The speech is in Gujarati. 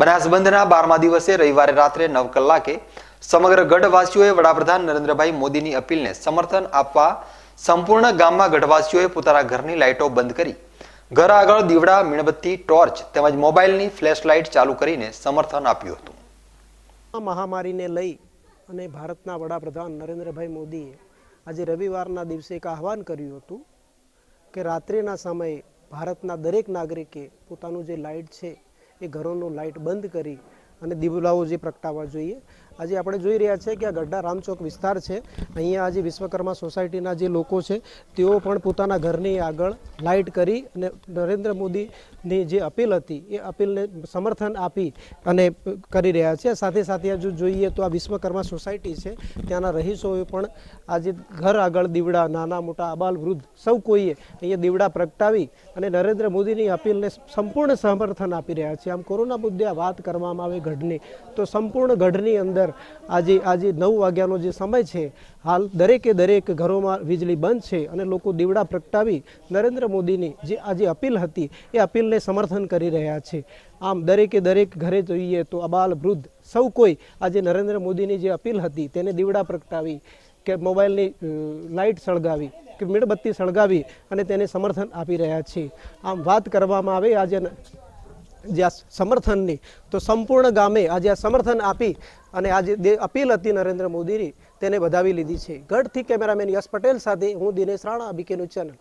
બનાસબંધના બારમા દિવસે રવિવારે રાત્રે નવ કલાકે સમગ્ર ગઢવાસીઓએ વડાપ્રધાન નરેન્દ્રભાઈ મોદીની અપીલને સમર્થન આપવા સંપૂર્ણ ગામમાં ગઢવાસીઓએ પોતાના ઘરની લાઇટો બંધ કરી ઘર આગળ દીવડા મીણબત્તી ટોર્ચ તેમજ મોબાઈલની ફ્લેશ લાઇટ ચાલુ કરીને સમર્થન આપ્યું હતું મહામારીને લઈ અને ભારતના વડાપ્રધાન નરેન્દ્રભાઈ મોદીએ આજે રવિવારના દિવસે એક આહવાન કર્યું હતું કે રાત્રિના સમયે ભારતના દરેક નાગરિકે પોતાનું જે લાઇટ છે એ ઘરોનું લાઇટ બંધ કરી અને દીવડાઓ જે પ્રગટાવવા જોઈએ આજે આપણે જોઈ રહ્યા છીએ કે આ ગઢડા રામચોક વિસ્તાર છે અહીંયા આજે વિશ્વકર્મા સોસાયટીના જે લોકો છે તેઓ પણ પોતાના ઘરની આગળ લાઇટ કરી અને નરેન્દ્ર મોદીની જે અપીલ હતી એ અપીલને સમર્થન આપી અને કરી રહ્યા છે સાથે સાથે જો જોઈએ તો આ વિશ્વકર્મા સોસાયટી છે ત્યાંના રહીશોએ પણ આજે ઘર આગળ દીવડા નાના મોટા અબાલ વૃદ્ધ સૌ કોઈએ અહીંયા દીવડા પ્રગટાવી અને નરેન્દ્ર મોદીની અપીલને સંપૂર્ણ સમર્થન આપી રહ્યા છે આમ કોરોના મુદ્દે વાત કરવામાં આવે ગઢની તો સંપૂર્ણ ગઢની અંદર અંદર આજે આજે નવ વાગ્યાનો જે સમય છે હાલ દરેકે દરેક ઘરોમાં વીજળી બંધ છે અને લોકો દીવડા પ્રગટાવી નરેન્દ્ર મોદીની જે આજે અપીલ હતી એ અપીલને સમર્થન કરી રહ્યા છે આમ દરેકે દરેક ઘરે જોઈએ તો અબાલ વૃદ્ધ સૌ કોઈ આજે નરેન્દ્ર મોદીની જે અપીલ હતી તેને દીવડા પ્રગટાવી કે મોબાઈલની લાઇટ સળગાવી કે મીણબત્તી સળગાવી અને તેને સમર્થન આપી રહ્યા છે આમ વાત કરવામાં આવે આજે જે આ સમર્થનની તો સંપૂર્ણ ગામે આજે આ સમર્થન આપી અને આજે અપીલ હતી નરેન્દ્ર મોદીની તેને વધાવી લીધી છે ગઢથી કેમેરામેન યશ પટેલ સાથે હું દિનેશ રાણા બીકેનું ચેનલ